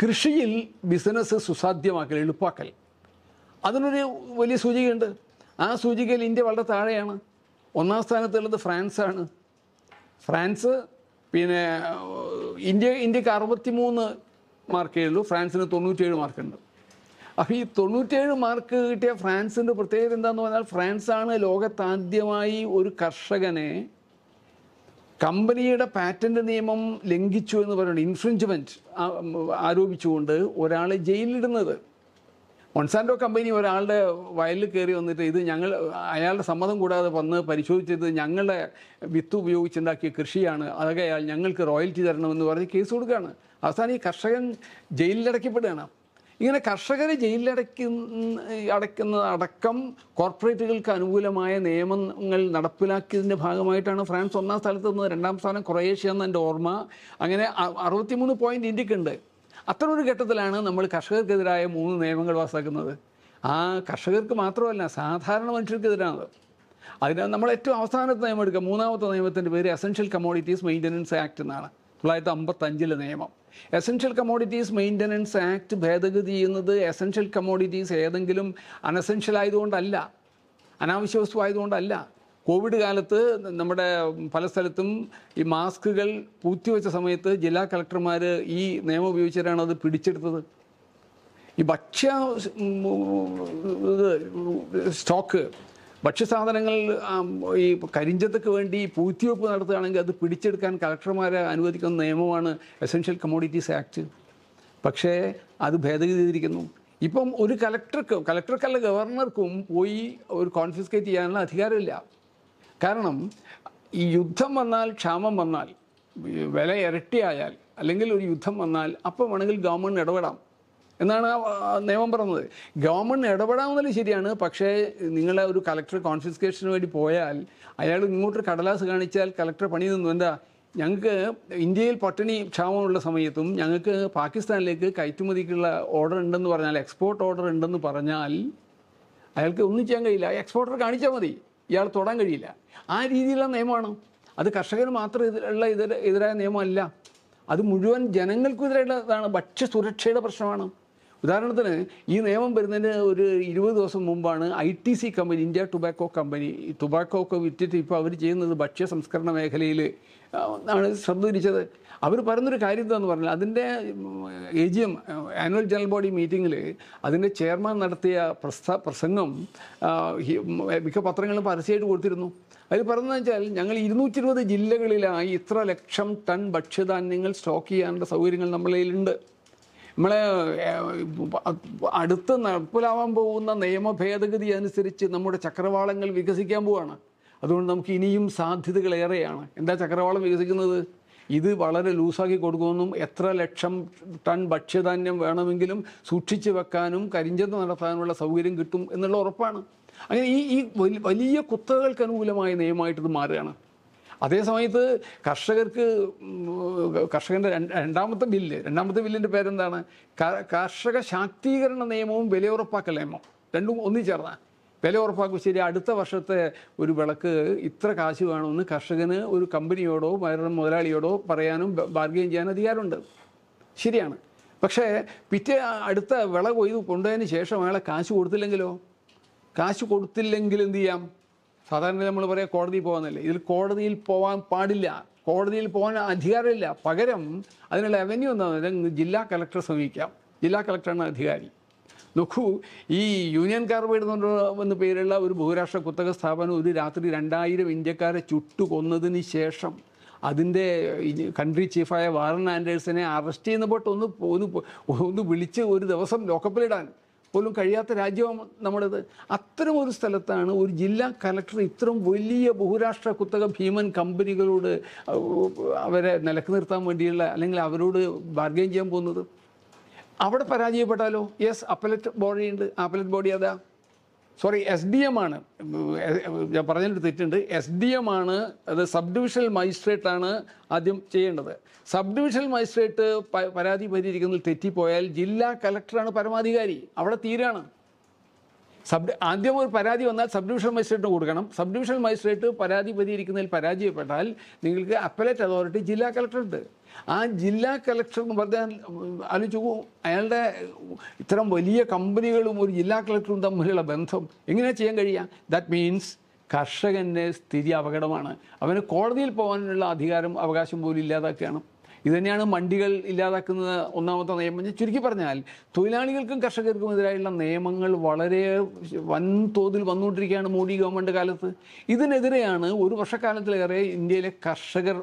കൃഷിയിൽ ബിസിനസ് സുസാധ്യമാക്കൽ എളുപ്പാക്കൽ അതിനൊരു വലിയ സൂചികയുണ്ട് ആ സൂചികയിൽ ഇന്ത്യ വളരെ താഴെയാണ് ഒന്നാം സ്ഥാനത്തുള്ളത് ഫ്രാൻസാണ് ഫ്രാൻസ് പിന്നെ ഇന്ത്യ ഇന്ത്യക്ക് അറുപത്തി മൂന്ന് മാർക്കേ ഉള്ളൂ ഫ്രാൻസിന് തൊണ്ണൂറ്റേഴ് മാർക്കുണ്ട് അപ്പോൾ ഈ തൊണ്ണൂറ്റേഴ് മാർക്ക് കിട്ടിയ ഫ്രാൻസിൻ്റെ പ്രത്യേകത എന്താണെന്ന് പറഞ്ഞാൽ ഫ്രാൻസാണ് ലോകത്താദ്യമായി ഒരു കർഷകനെ കമ്പനിയുടെ പാറ്റൻ്റ് നിയമം ലംഘിച്ചു എന്ന് പറയുന്നത് ഇൻഫ്രിഞ്ച്മെൻറ്റ് ആരോപിച്ചുകൊണ്ട് ഒരാളെ ജയിലിലിടുന്നത് മൊൺസാൻഡോ കമ്പനി ഒരാളുടെ വയലിൽ കയറി വന്നിട്ട് ഇത് ഞങ്ങൾ അയാളുടെ സമ്മതം കൂടാതെ വന്ന് പരിശോധിച്ചത് ഞങ്ങളുടെ വിത്ത് ഉപയോഗിച്ചുണ്ടാക്കിയ കൃഷിയാണ് അതൊക്കെ അയാൾ ഞങ്ങൾക്ക് റോയൽറ്റി തരണമെന്ന് പറഞ്ഞ് കേസ് കൊടുക്കുകയാണ് അവസാനം ഈ കർഷകൻ ജയിലിലടയ്ക്കപ്പെടുകയാണ് ഇങ്ങനെ കർഷകരെ ജയിലിലടയ്ക്കുന്ന അടയ്ക്കുന്ന അടക്കം കോർപ്പറേറ്റുകൾക്ക് അനുകൂലമായ നിയമങ്ങൾ നടപ്പിലാക്കിയതിൻ്റെ ഭാഗമായിട്ടാണ് ഫ്രാൻസ് ഒന്നാം സ്ഥലത്ത് നിന്ന് രണ്ടാം സ്ഥാനം ക്രൊയേഷ്യ എൻ്റെ ഓർമ്മ അങ്ങനെ അറുപത്തിമൂന്ന് പോയിൻ്റ് ഇന്ത്യക്കുണ്ട് അത്തരമൊരു ഘട്ടത്തിലാണ് നമ്മൾ കർഷകർക്കെതിരായ മൂന്ന് നിയമങ്ങൾ പാസ്സാക്കുന്നത് ആ കർഷകർക്ക് മാത്രമല്ല സാധാരണ മനുഷ്യർക്കെതിരാണത് അതിനാൽ നമ്മൾ ഏറ്റവും അവസാനത്തെ നിയമം എടുക്കുക മൂന്നാമത്തെ നിയമത്തിൻ്റെ പേര് എസൻഷ്യൽ കമ്മോഡിറ്റീസ് മെയിൻ്റനൻസ് ആക്ട് എന്നാണ് തൊള്ളായിരത്തി അമ്പത്തഞ്ചിലെ നിയമം എസൻഷ്യൽ കമ്മോഡിറ്റീസ് മെയിൻ്റനൻസ് ആക്ട് ഭേദഗതി ചെയ്യുന്നത് എസൻഷ്യൽ കമ്മോഡിറ്റീസ് ഏതെങ്കിലും അനസെൻഷ്യൽ ആയതുകൊണ്ടല്ല അനാവശ്യ വസ്തു ആയതുകൊണ്ടല്ല കോവിഡ് കാലത്ത് നമ്മുടെ പല സ്ഥലത്തും ഈ മാസ്കുകൾ പൂത്തിവെച്ച സമയത്ത് ജില്ലാ കളക്ടർമാർ ഈ നിയമം ഉപയോഗിച്ചിട്ടാണ് അത് പിടിച്ചെടുത്തത് ഈ ഭക്ഷ്യ സ്റ്റോക്ക് ഭക്ഷ്യസാധനങ്ങൾ ഈ കരിഞ്ചത്തക്ക് വേണ്ടി പൂത്തിവെപ്പ് നടത്തുകയാണെങ്കിൽ അത് പിടിച്ചെടുക്കാൻ കളക്ടർമാരെ അനുവദിക്കുന്ന നിയമമാണ് എസൻഷ്യൽ കമ്മോഡിറ്റീസ് ആക്ട് പക്ഷേ അത് ഭേദഗതി ചെയ്തിരിക്കുന്നു ഇപ്പം ഒരു കലക്ടർക്ക് കലക്ടർക്കല്ല ഗവർണർക്കും പോയി ഒരു കോൺഫിസ്കേറ്റ് ചെയ്യാനുള്ള അധികാരമില്ല കാരണം ഈ യുദ്ധം വന്നാൽ ക്ഷാമം വന്നാൽ വില ഇരട്ടിയായാൽ അല്ലെങ്കിൽ ഒരു യുദ്ധം വന്നാൽ അപ്പോൾ വേണമെങ്കിൽ ഗവൺമെൻറ് ഇടപെടാം എന്നാണ് ആ നിയമം പറഞ്ഞത് ഗവൺമെൻറ് ഇടപെടാവുന്നത് ശരിയാണ് പക്ഷേ നിങ്ങളെ ഒരു കലക്ടർ കോൺഫിസ്കേഷന് വേണ്ടി പോയാൽ അയാൾ ഇങ്ങോട്ട് കടലാസ് കാണിച്ചാൽ കലക്ടർ പണി നിന്നു എന്താ ഞങ്ങൾക്ക് ഇന്ത്യയിൽ പട്ടിണി ക്ഷാമമുള്ള സമയത്തും ഞങ്ങൾക്ക് പാകിസ്ഥാനിലേക്ക് കയറ്റുമതിക്കുള്ള ഓർഡർ ഉണ്ടെന്ന് പറഞ്ഞാൽ എക്സ്പോർട്ട് ഓർഡർ ഉണ്ടെന്ന് പറഞ്ഞാൽ അയാൾക്ക് ഒന്നും ചെയ്യാൻ കഴിയില്ല എക്സ്പോർട്ടർ കാണിച്ചാൽ മതി ഇയാൾ തൊടാൻ കഴിയില്ല ആ രീതിയിലുള്ള നിയമമാണ് അത് കർഷകന് ഇതിലുള്ള എതിരെ എതിരായ നിയമമല്ല അത് മുഴുവൻ ജനങ്ങൾക്കെതിരായിട്ടുള്ളതാണ് ഭക്ഷ്യസുരക്ഷയുടെ പ്രശ്നമാണ് ഉദാഹരണത്തിന് ഈ നിയമം വരുന്നതിന് ഒരു ഇരുപത് ദിവസം മുമ്പാണ് I T C company India tobacco company tobacco ഒക്കെ വിറ്റിട്ട് ഇപ്പോൾ അവർ ചെയ്യുന്നത് ഭക്ഷ്യ സംസ്കരണ മേഖലയിൽ ആണ് ശ്രദ്ധ തിരിച്ചത് അവർ പറയുന്നൊരു കാര്യം എന്താന്ന് പറഞ്ഞാൽ അതിൻ്റെ A G M annual general body മീറ്റിങ്ങിൽ അതിൻ്റെ ചെയർമാൻ നടത്തിയ പ്രസ്ത പ്രസംഗം മിക്ക പത്രങ്ങളും പരസ്യമായിട്ട് കൊടുത്തിരുന്നു അതിൽ പറയുന്നത് വെച്ചാൽ ഞങ്ങൾ ഇരുന്നൂറ്റി ഇരുപത് ജില്ലകളിലായി ഇത്ര ലക്ഷം ടൺ ഭക്ഷ്യധാന്യങ്ങൾ സ്റ്റോക്ക് ചെയ്യാനുള്ള സൗകര്യങ്ങൾ നമ്മളെ നമ്മളെ അടുത്ത് നടപ്പിലാവാൻ പോകുന്ന നിയമ ഭേദഗതി അനുസരിച്ച് നമ്മുടെ ചക്രവാളങ്ങൾ വികസിക്കാൻ പോവാണ് അതുകൊണ്ട് നമുക്ക് ഇനിയും സാധ്യതകൾ ഏറെയാണ് എന്താ ചക്രവാളം വികസിക്കുന്നത് ഇത് വളരെ ലൂസാക്കി കൊടുക്കുമെന്നും എത്ര ലക്ഷം ടൺ ഭക്ഷ്യധാന്യം വേണമെങ്കിലും സൂക്ഷിച്ചു വെക്കാനും കരിഞ്ചന്ത നടത്താനുള്ള സൗകര്യം കിട്ടും എന്നുള്ള ഉറപ്പാണ് അങ്ങനെ ഈ ഈ വലിയ കുത്തകൾക്ക് അനുകൂലമായ നിയമമായിട്ട് ഇത് മാറുകയാണ് അതേസമയത്ത് കർഷകർക്ക് കർഷകൻ്റെ രണ്ടാമത്തെ ബില്ല് രണ്ടാമത്തെ ബില്ലിൻ്റെ പേരെന്താണ് കർഷക ശാക്തീകരണ നിയമവും വിലയുറപ്പാക്കൽ നിയമവും രണ്ടും ഒന്നിച്ചേർന്നാണ് വില ഉറപ്പാക്കും ശരി അടുത്ത വർഷത്തെ ഒരു വിളക്ക് ഇത്ര കാശ് വേണമെന്ന് കർഷകന് ഒരു കമ്പനിയോടോ മുതലാളിയോടോ പറയാനും ബാർഗെയിൻ ചെയ്യാനും അധികാരമുണ്ട് ശരിയാണ് പക്ഷേ പിറ്റേ അടുത്ത വിള കൊയ്ത് കൊണ്ടുപോയതിന് ശേഷം അയാളെ കാശ് കൊടുത്തില്ലെങ്കിലോ കാശ് കൊടുത്തില്ലെങ്കിൽ എന്ത് ചെയ്യാം സാധാരണ നമ്മൾ പറയാം കോടതിയിൽ പോകാമെന്നല്ലേ ഇതിൽ കോടതിയിൽ പോകാൻ പാടില്ല കോടതിയിൽ പോകാൻ അധികാരമില്ല പകരം അതിനുള്ള അവന്യൂ എന്താണെന്ന് ജില്ലാ കളക്ടറെ സമീപിക്കാം ജില്ലാ കളക്ടറാണ് അധികാരി നോക്കൂ ഈ യൂണിയൻ കാർബൈഡ് എന്ന പേരുള്ള ഒരു ബഹുരാഷ്ട്ര കുത്തക സ്ഥാപനം ഒരു രാത്രി രണ്ടായിരം ഇന്ത്യക്കാരെ ചുട്ടുകൊന്നതിന് ശേഷം അതിൻ്റെ കൺട്രി ചീഫായ വാറൻ ആൻഡേഴ്സിനെ അറസ്റ്റ് ചെയ്യുന്ന പോട്ട് ഒന്ന് ഒന്ന് ഒന്ന് വിളിച്ച് ഒരു ദിവസം ലോക്കപ്പിലിടാൻ പോലും കഴിയാത്ത രാജ്യമാണ് നമ്മുടേത് അത്തരം ഒരു സ്ഥലത്താണ് ഒരു ജില്ലാ കലക്ടർ ഇത്രയും വലിയ ബഹുരാഷ്ട്ര കുത്തക ഭീമൻ കമ്പനികളോട് അവരെ നിലക്ക് നിർത്താൻ വേണ്ടിയുള്ള അല്ലെങ്കിൽ അവരോട് ബാർഗെയിൻ ചെയ്യാൻ പോകുന്നത് അവിടെ പരാജയപ്പെട്ടാലോ യെസ് അപ്പലറ്റ് ബോഡി ഉണ്ട് അപ്പലറ്റ് ബോഡി അതാ സോറി എസ് ഡി എം ആണ് ഞാൻ പറഞ്ഞതിൽ തെറ്റുണ്ട് എസ് ഡി എം ആണ് അത് സബ് ഡിവിഷണൽ മജിസ്ട്രേറ്റാണ് ആണ് ആദ്യം ചെയ്യേണ്ടത് സബ് ഡിവിഷണൽ മജിസ്ട്രേറ്റ് പരാതി പരിഹരിക്കുന്നതിൽ തെറ്റിപ്പോയാൽ ജില്ലാ കലക്ടറാണ് പരമാധികാരി അവിടെ തീരാണ് സബ് ആദ്യം ഒരു പരാതി വന്നാൽ സബ് ഡിവിഷൻ മജിസ്ട്രേറ്റിന് കൊടുക്കണം സബ് ഡിവിഷൻ മജിസ്ട്രേറ്റ് പരാതി പതിയിരിക്കുന്നതിൽ പരാജയപ്പെട്ടാൽ നിങ്ങൾക്ക് അപ്പലേറ്റ് അതോറിറ്റി ജില്ലാ കളക്ടറുണ്ട് ആ ജില്ലാ കളക്ടർ എന്ന് പറഞ്ഞാൽ ആലോചിച്ചു അയാളുടെ ഇത്തരം വലിയ കമ്പനികളും ഒരു ജില്ലാ കളക്ടറും തമ്മിലുള്ള ബന്ധം എങ്ങനെ ചെയ്യാൻ കഴിയുക ദാറ്റ് മീൻസ് കർഷകൻ്റെ സ്ഥിതി അപകടമാണ് അവന് കോടതിയിൽ പോകാനുള്ള അധികാരം അവകാശം പോലും ഇല്ലാതാക്കുകയാണ് ഇതുതന്നെയാണ് മണ്ടികൾ ഇല്ലാതാക്കുന്ന ഒന്നാമത്തെ നിയമം ചുരുക്കി പറഞ്ഞാൽ തൊഴിലാളികൾക്കും കർഷകർക്കും എതിരായുള്ള നിയമങ്ങൾ വളരെ വൻതോതിൽ വന്നുകൊണ്ടിരിക്കുകയാണ് മോഡി ഗവൺമെൻറ് കാലത്ത് ഇതിനെതിരെയാണ് ഒരു വർഷക്കാലത്തിലേറെ ഇന്ത്യയിലെ കർഷകർ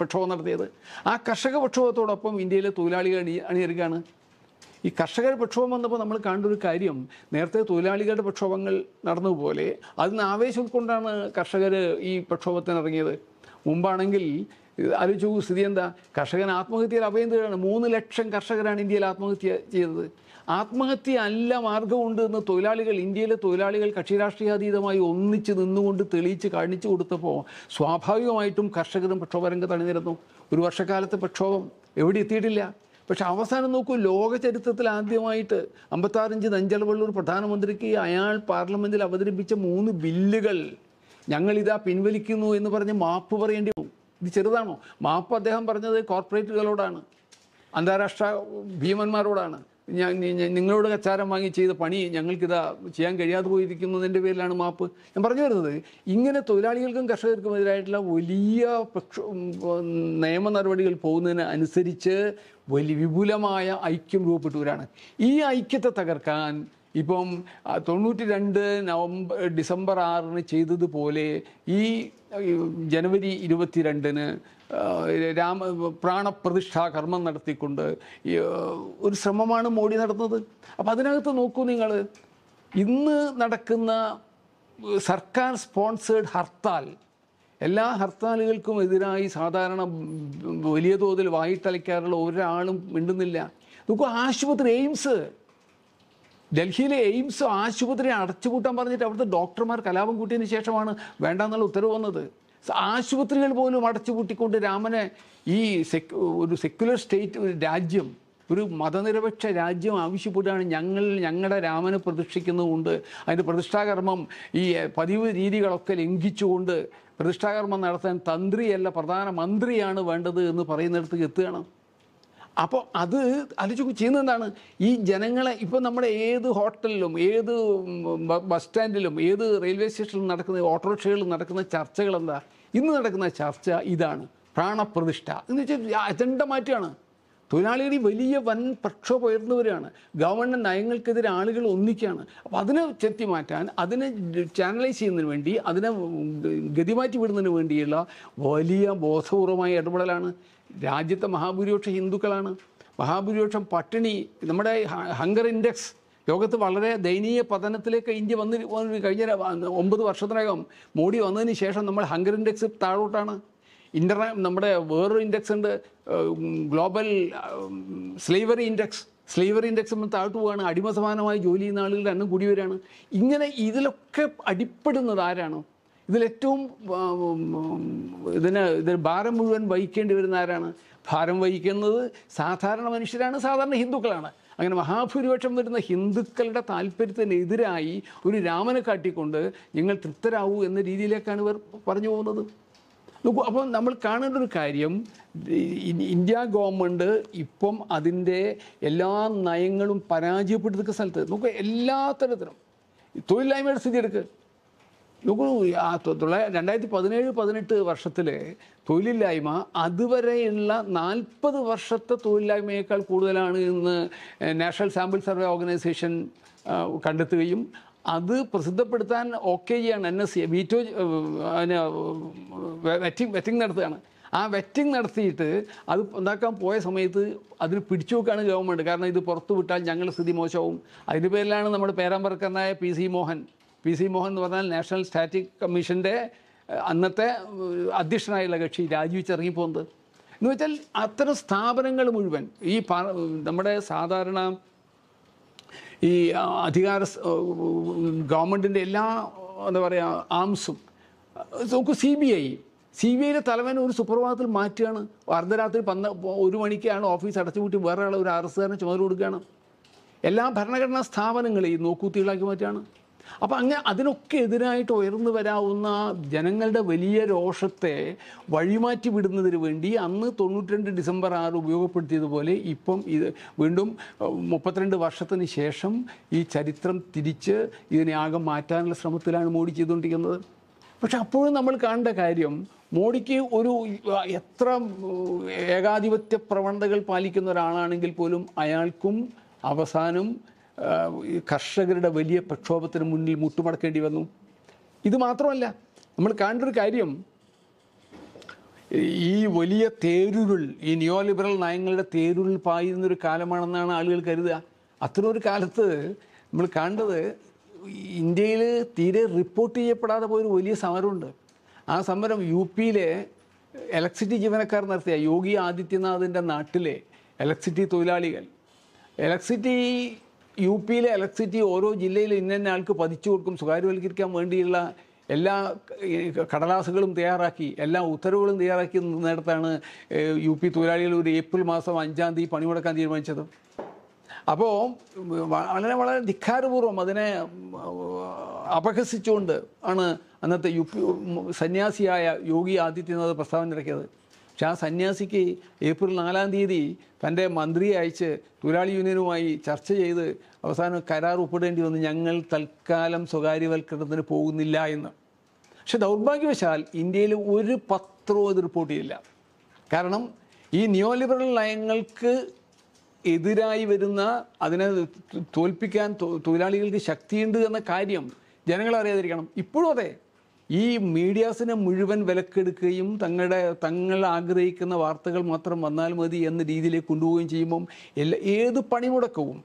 പ്രക്ഷോഭം നടത്തിയത് ആ കർഷക പ്രക്ഷോഭത്തോടൊപ്പം ഇന്ത്യയിലെ തൊഴിലാളികൾ അണി അണിയറുകയാണ് ഈ കർഷകർ പ്രക്ഷോഭം വന്നപ്പോൾ നമ്മൾ ഒരു കാര്യം നേരത്തെ തൊഴിലാളികളുടെ പ്രക്ഷോഭങ്ങൾ നടന്നതുപോലെ അതിന് ആവേശം കൊണ്ടാണ് കർഷകർ ഈ പ്രക്ഷോഭത്തിനിറങ്ങിയത് മുമ്പാണെങ്കിൽ ആലോചിച്ച് നോക്കൂ സ്ഥിതി എന്താ കർഷകൻ ആത്മഹത്യയിൽ അഭയന്തരാണ് മൂന്ന് ലക്ഷം കർഷകരാണ് ഇന്ത്യയിൽ ആത്മഹത്യ ചെയ്തത് ആത്മഹത്യ അല്ല മാർഗമുണ്ട് എന്ന് തൊഴിലാളികൾ ഇന്ത്യയിലെ തൊഴിലാളികൾ കക്ഷി രാഷ്ട്രീയാതീതമായി ഒന്നിച്ച് നിന്നുകൊണ്ട് തെളിയിച്ച് കാണിച്ചു കൊടുത്തപ്പോൾ സ്വാഭാവികമായിട്ടും കർഷകരും പ്രക്ഷോഭരംഗത്ത് അണിനിരന്നു ഒരു വർഷക്കാലത്തെ പ്രക്ഷോഭം എവിടെ എത്തിയിട്ടില്ല പക്ഷെ അവസാനം നോക്കൂ ലോക ചരിത്രത്തിൽ ആദ്യമായിട്ട് അമ്പത്താറിഞ്ച് നഞ്ചളവള്ളൂർ പ്രധാനമന്ത്രിക്ക് അയാൾ പാർലമെൻറ്റിൽ അവതരിപ്പിച്ച മൂന്ന് ബില്ലുകൾ ഞങ്ങളിതാ പിൻവലിക്കുന്നു എന്ന് പറഞ്ഞ് മാപ്പ് പറയേണ്ടി ഇത് ചെറുതാണോ മാപ്പ് അദ്ദേഹം പറഞ്ഞത് കോർപ്പറേറ്റുകളോടാണ് അന്താരാഷ്ട്ര ഭീമന്മാരോടാണ് നിങ്ങളോട് കച്ചാരം വാങ്ങി ചെയ്ത പണി ഞങ്ങൾക്കിതാ ചെയ്യാൻ കഴിയാതെ പോയിരിക്കുന്നതിൻ്റെ പേരിലാണ് മാപ്പ് ഞാൻ പറഞ്ഞു വരുന്നത് ഇങ്ങനെ തൊഴിലാളികൾക്കും കർഷകർക്കും എതിരായിട്ടുള്ള വലിയ പ്രക്ഷോ നിയമ നടപടികൾ പോകുന്നതിന് അനുസരിച്ച് വലിയ വിപുലമായ ഐക്യം രൂപപ്പെട്ടവരാണ് ഈ ഐക്യത്തെ തകർക്കാൻ ഇപ്പം തൊണ്ണൂറ്റി രണ്ട് നവംബർ ഡിസംബർ ആറിന് ചെയ്തതുപോലെ ഈ ജനുവരി ഇരുപത്തിരണ്ടിന് രാമ പ്രാണപ്രതിഷ്ഠാ കർമ്മം നടത്തിക്കൊണ്ട് ഒരു ശ്രമമാണ് മോഡി നടത്തുന്നത് അപ്പം അതിനകത്ത് നോക്കൂ നിങ്ങൾ ഇന്ന് നടക്കുന്ന സർക്കാർ സ്പോൺസേഡ് ഹർത്താൽ എല്ലാ ഹർത്താലുകൾക്കും എതിരായി സാധാരണ വലിയ തോതിൽ വായിട്ടലയ്ക്കാറുള്ള ഒരാളും മിണ്ടുന്നില്ല നോക്കൂ ആശുപത്രി എയിംസ് ഡൽഹിയിലെ എയിംസ് ആശുപത്രി അടച്ചുപൂട്ടാൻ പറഞ്ഞിട്ട് അവിടുത്തെ ഡോക്ടർമാർ കലാപം കൂട്ടിയതിന് ശേഷമാണ് വേണ്ടെന്നുള്ള ഉത്തരവ് വന്നത് ആശുപത്രികൾ പോലും അടച്ചുപൂട്ടിക്കൊണ്ട് രാമനെ ഈ സെക് ഒരു സെക്യുലർ സ്റ്റേറ്റ് ഒരു രാജ്യം ഒരു മതനിരപേക്ഷ രാജ്യം ആവശ്യപ്പെട്ടാണ് ഞങ്ങൾ ഞങ്ങളുടെ രാമനെ പ്രതിഷ്ഠിക്കുന്നതുകൊണ്ട് അതിൻ്റെ പ്രതിഷ്ഠാകർമ്മം ഈ പതിവ് രീതികളൊക്കെ ലംഘിച്ചുകൊണ്ട് പ്രതിഷ്ഠാകർമ്മം നടത്താൻ തന്ത്രിയല്ല പ്രധാനമന്ത്രിയാണ് വേണ്ടത് എന്ന് പറയുന്നിടത്തേക്ക് എത്തുകയാണ് അപ്പോൾ അത് ആലോചിക്കും ചെയ്യുന്നത് എന്താണ് ഈ ജനങ്ങളെ ഇപ്പോൾ നമ്മുടെ ഏത് ഹോട്ടലിലും ഏത് ബസ് സ്റ്റാൻഡിലും ഏത് റെയിൽവേ സ്റ്റേഷനിലും നടക്കുന്ന ഓട്ടോറിക്ഷകളിലും നടക്കുന്ന ചർച്ചകൾ എന്താ ഇന്ന് നടക്കുന്ന ചർച്ച ഇതാണ് പ്രാണപ്രതിഷ്ഠ എന്ന് വെച്ചാൽ അജണ്ട മാറ്റുകയാണ് തൊഴിലാളികൾ ഈ വലിയ വൻ പ്രക്ഷോഭം ഉയർന്നവരാണ് ഗവൺമെൻറ് നയങ്ങൾക്കെതിരെ ആളുകൾ ഒന്നിക്കുകയാണ് അപ്പോൾ അതിനെ ചെത്തി മാറ്റാൻ അതിനെ ചാനലൈസ് ചെയ്യുന്നതിന് വേണ്ടി അതിനെ ഗതിമാറ്റി വിടുന്നതിന് വേണ്ടിയുള്ള വലിയ ബോധപൂർവമായ ഇടപെടലാണ് രാജ്യത്തെ മഹാഭൂരിപക്ഷ ഹിന്ദുക്കളാണ് മഹാഭൂരിപക്ഷം പട്ടിണി നമ്മുടെ ഹങ്കർ ഇൻഡെക്സ് ലോകത്ത് വളരെ ദയനീയ പതനത്തിലേക്ക് ഇന്ത്യ വന്ന് കഴിഞ്ഞ ഒമ്പത് വർഷത്തിനകം മോഡി വന്നതിന് ശേഷം നമ്മൾ ഹങ്കർ ഇൻഡെക്സ് താഴോട്ടാണ് ഇൻ്റർനാ നമ്മുടെ വേറൊരു ഇൻഡെക്സ് ഉണ്ട് global slavery index slavery index നമ്മൾ താഴ്ത്തു പോവുകയാണ് അടിമ ജോലി ചെയ്യുന്ന ആളുകളുടെ എണ്ണം കൂടി വരികയാണ് ഇങ്ങനെ ഇതിലൊക്കെ അടിപ്പെടുന്നത് ആരാണ് ഇതിലേറ്റവും ഇതിന് ഇതിൽ ഭാരം മുഴുവൻ വഹിക്കേണ്ടി വരുന്ന ആരാണ് ഭാരം വഹിക്കുന്നത് സാധാരണ മനുഷ്യരാണ് സാധാരണ ഹിന്ദുക്കളാണ് അങ്ങനെ മഹാഭൂരിപക്ഷം വരുന്ന ഹിന്ദുക്കളുടെ താല്പര്യത്തിനെതിരായി ഒരു രാമനെ കാട്ടിക്കൊണ്ട് നിങ്ങൾ തൃപ്തരാകൂ എന്ന രീതിയിലേക്കാണ് ഇവർ പറഞ്ഞു പോകുന്നത് നോക്കൂ അപ്പോൾ നമ്മൾ കാണേണ്ട ഒരു കാര്യം ഇന്ത്യ ഗവൺമെൻറ് ഇപ്പം അതിൻ്റെ എല്ലാ നയങ്ങളും പരാജയപ്പെടുത്തുന്ന സ്ഥലത്ത് നോക്കൂ എല്ലാ തരത്തിലും തൊഴിലില്ലായ്മയുടെ സ്ഥിതി എടുക്കുക നോക്കൂ ആ തൊള്ളായിരത്തി രണ്ടായിരത്തി പതിനേഴ് പതിനെട്ട് വർഷത്തിൽ തൊഴിലില്ലായ്മ അതുവരെയുള്ള നാൽപ്പത് വർഷത്തെ തൊഴിലില്ലായ്മയേക്കാൾ കൂടുതലാണ് ഇന്ന് നാഷണൽ സാമ്പിൾ സർവേ ഓർഗനൈസേഷൻ കണ്ടെത്തുകയും അത് പ്രസിദ്ധപ്പെടുത്താൻ ഓക്കെ ചെയ്യാണ് എൻ എസ് സി വീറ്റോ പിന്നെ വെറ്റിംഗ് വെറ്റിംഗ് നടത്തുകയാണ് ആ വെറ്റിംഗ് നടത്തിയിട്ട് അത് ഉണ്ടാക്കാൻ പോയ സമയത്ത് അതിന് പിടിച്ചു വെക്കുകയാണ് ഗവൺമെൻറ് കാരണം ഇത് പുറത്തു വിട്ടാൽ ഞങ്ങളുടെ സ്ഥിതി മോശവും അതിൻ്റെ പേരിലാണ് നമ്മുടെ പേരാമ്പർക്കറിനായ P C Mohan P C Mohan എന്ന് പറഞ്ഞാൽ നാഷണൽ സ്റ്റാറ്റിക് കമ്മീഷൻ്റെ അന്നത്തെ അധ്യക്ഷനായുള്ള കക്ഷി രാജിവെച്ചിറങ്ങിപ്പോകുന്നത് എന്ന് വെച്ചാൽ അത്തരം സ്ഥാപനങ്ങൾ മുഴുവൻ ഈ നമ്മുടെ സാധാരണ ഈ അധികാര ഗവൺമെൻറ്റിൻ്റെ എല്ലാ എന്താ പറയുക ആംസും നോക്കൂ C B I C B ഐയിലെ തലവൻ ഒരു സുപ്രഭാതത്തിൽ മാറ്റുകയാണ് അർദ്ധരാത്രി പന്ത ഒരു മണിക്കാണ് ഓഫീസ് അടച്ചുപൂട്ടി വേറെ ആൾ ഒരു അറസ്റ്റുകാരനെ ചുമതല കൊടുക്കുകയാണ് എല്ലാ ഭരണഘടനാ സ്ഥാപനങ്ങളെയും നോക്കൂത്തികളാക്കി മാറ്റുകയാണ് അപ്പോൾ അങ്ങനെ അതിനൊക്കെ എതിരായിട്ട് ഉയർന്നു വരാവുന്ന ജനങ്ങളുടെ വലിയ രോഷത്തെ വഴിമാറ്റി വിടുന്നതിന് വേണ്ടി അന്ന് തൊണ്ണൂറ്റിരണ്ട് ഡിസംബർ ആറ് ഉപയോഗപ്പെടുത്തിയതുപോലെ ഇപ്പം ഇത് വീണ്ടും മുപ്പത്തിരണ്ട് വർഷത്തിന് ശേഷം ഈ ചരിത്രം തിരിച്ച് ഇതിനെ ആകെ മാറ്റാനുള്ള ശ്രമത്തിലാണ് മോഡി ചെയ്തുകൊണ്ടിരിക്കുന്നത് പക്ഷെ അപ്പോഴും നമ്മൾ കാണേണ്ട കാര്യം മോഡിക്ക് ഒരു എത്ര ഏകാധിപത്യ പ്രവണതകൾ പാലിക്കുന്ന ഒരാളാണെങ്കിൽ പോലും അയാൾക്കും അവസാനം കർഷകരുടെ വലിയ പ്രക്ഷോഭത്തിന് മുന്നിൽ മുട്ടുമടക്കേണ്ടി വന്നു ഇത് മാത്രമല്ല നമ്മൾ കാണേണ്ട ഒരു കാര്യം ഈ വലിയ തേരുരുൾ ഈ നിയോ ലിബറൽ നയങ്ങളുടെ തേരുരുൾ പായുന്നൊരു കാലമാണെന്നാണ് ആളുകൾ കരുതുക ഒരു കാലത്ത് നമ്മൾ കണ്ടത് ഇന്ത്യയിൽ തീരെ റിപ്പോർട്ട് ചെയ്യപ്പെടാതെ പോയൊരു വലിയ സമരമുണ്ട് ആ സമരം യു പിയിലെ ഇലക്ട്രിസിറ്റി ജീവനക്കാർ നടത്തിയ യോഗി ആദിത്യനാഥിൻ്റെ നാട്ടിലെ ഇലക്ട്രിസിറ്റി തൊഴിലാളികൾ ഇലക്ട്രിസിറ്റി യു പിയിലെ ഇലക്ട്രിസിറ്റി ഓരോ ജില്ലയിലും ഇന്നന്നെ ആൾക്ക് പതിച്ചു കൊടുക്കും സ്വകാര്യവൽക്കരിക്കാൻ വേണ്ടിയുള്ള എല്ലാ കടലാസുകളും തയ്യാറാക്കി എല്ലാ ഉത്തരവുകളും തയ്യാറാക്കി നേരത്താണ് യു പി തൊഴിലാളികൾ ഒരു ഏപ്രിൽ മാസം അഞ്ചാം തീയതി പണിമുടക്കാൻ തീരുമാനിച്ചത് അപ്പോൾ വളരെ വളരെ ധിക്കാരപൂർവ്വം അതിനെ അപഹസിച്ചുകൊണ്ട് ആണ് അന്നത്തെ യു പി സന്യാസിയായ യോഗി ആദിത്യനാഥ് പ്രസ്താവന ഇറക്കിയത് പക്ഷെ ആ സന്യാസിക്ക് ഏപ്രിൽ നാലാം തീയതി തൻ്റെ മന്ത്രിയെ അയച്ച് തൊഴിലാളി യൂണിയനുമായി ചർച്ച ചെയ്ത് അവസാനം കരാർ ഒപ്പിടേണ്ടി വന്ന് ഞങ്ങൾ തൽക്കാലം സ്വകാര്യവൽക്കരണത്തിന് പോകുന്നില്ല എന്ന് പക്ഷെ ദൗർഭാഗ്യവശാൽ ഇന്ത്യയിൽ ഒരു പത്രവും ഇത് റിപ്പോർട്ട് ചെയ്യില്ല കാരണം ഈ നിയോലിബറൽ നയങ്ങൾക്ക് എതിരായി വരുന്ന അതിനെ തോൽപ്പിക്കാൻ തൊഴിലാളികൾക്ക് ശക്തിയുണ്ട് എന്ന കാര്യം ജനങ്ങൾ ഇപ്പോഴും അതെ ഈ മീഡിയാസിനെ മുഴുവൻ വിലക്കെടുക്കുകയും തങ്ങളുടെ തങ്ങൾ ആഗ്രഹിക്കുന്ന വാർത്തകൾ മാത്രം വന്നാൽ മതി എന്ന രീതിയിലേക്ക് കൊണ്ടുപോവുകയും ചെയ്യുമ്പം എല്ലാ ഏത് പണിമുടക്കവും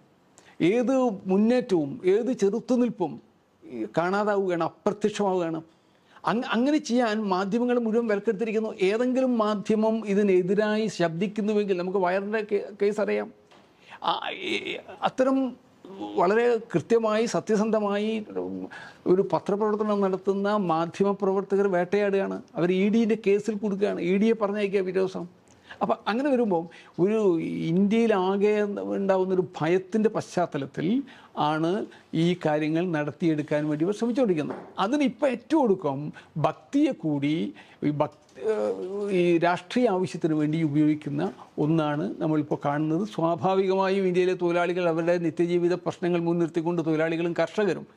ഏത് മുന്നേറ്റവും ഏത് ചെറുത്തുനിൽപ്പും കാണാതാവുകയാണ് അപ്രത്യക്ഷമാവുകയാണ് അങ് അങ്ങനെ ചെയ്യാൻ മാധ്യമങ്ങൾ മുഴുവൻ വിലക്കെടുത്തിരിക്കുന്നു ഏതെങ്കിലും മാധ്യമം ഇതിനെതിരായി ശബ്ദിക്കുന്നുവെങ്കിൽ നമുക്ക് വയറിൻ്റെ കേസ് അറിയാം അത്തരം വളരെ കൃത്യമായി സത്യസന്ധമായി ഒരു പത്രപ്രവർത്തനം നടത്തുന്ന മാധ്യമപ്രവർത്തകർ വേട്ടയാടുകയാണ് അവർ ഇ ഡിൻ്റെ കേസിൽ കുടുക്കുകയാണ് ഇ ഡിയെ പറഞ്ഞയക്കുക പിറ്റേ അപ്പോൾ അങ്ങനെ വരുമ്പോൾ ഒരു ഇന്ത്യയിലാകെ ഒരു ഭയത്തിൻ്റെ പശ്ചാത്തലത്തിൽ ആണ് ഈ കാര്യങ്ങൾ നടത്തിയെടുക്കാൻ വേണ്ടി ഇവർ ശ്രമിച്ചുകൊണ്ടിരിക്കുന്നത് ഇപ്പോൾ ഏറ്റവും ഒടുക്കം ഭക്തിയെ കൂടി ഈ ഭക്തി ഈ രാഷ്ട്രീയ ആവശ്യത്തിന് വേണ്ടി ഉപയോഗിക്കുന്ന ഒന്നാണ് നമ്മളിപ്പോൾ കാണുന്നത് സ്വാഭാവികമായും ഇന്ത്യയിലെ തൊഴിലാളികൾ അവരുടെ നിത്യജീവിത പ്രശ്നങ്ങൾ മുൻനിർത്തിക്കൊണ്ട് തൊഴിലാളികളും കർഷകരും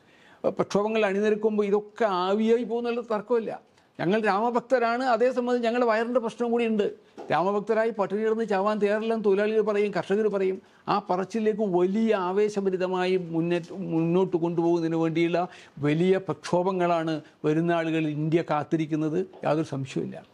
പ്രക്ഷോഭങ്ങൾ അണിനിരക്കുമ്പോൾ ഇതൊക്കെ ആവിയായി പോകുന്നുള്ള തർക്കമില്ല ഞങ്ങൾ രാമഭക്തരാണ് അതേസമയം ഞങ്ങളുടെ വയറിൻ്റെ പ്രശ്നം കൂടി ഉണ്ട് രാമഭക്തരായി പട്ടിണി കിടന്ന് ചാവാൻ തയ്യാറില്ലെന്ന് തൊഴിലാളികൾ പറയും കർഷകർ പറയും ആ പറച്ചിലേക്ക് വലിയ ആവേശഭരിതമായി മുന്നേറ്റ മുന്നോട്ട് കൊണ്ടുപോകുന്നതിന് വേണ്ടിയുള്ള വലിയ പ്രക്ഷോഭങ്ങളാണ് വരുന്ന ആളുകൾ ഇന്ത്യ കാത്തിരിക്കുന്നത് യാതൊരു സംശയമില്ല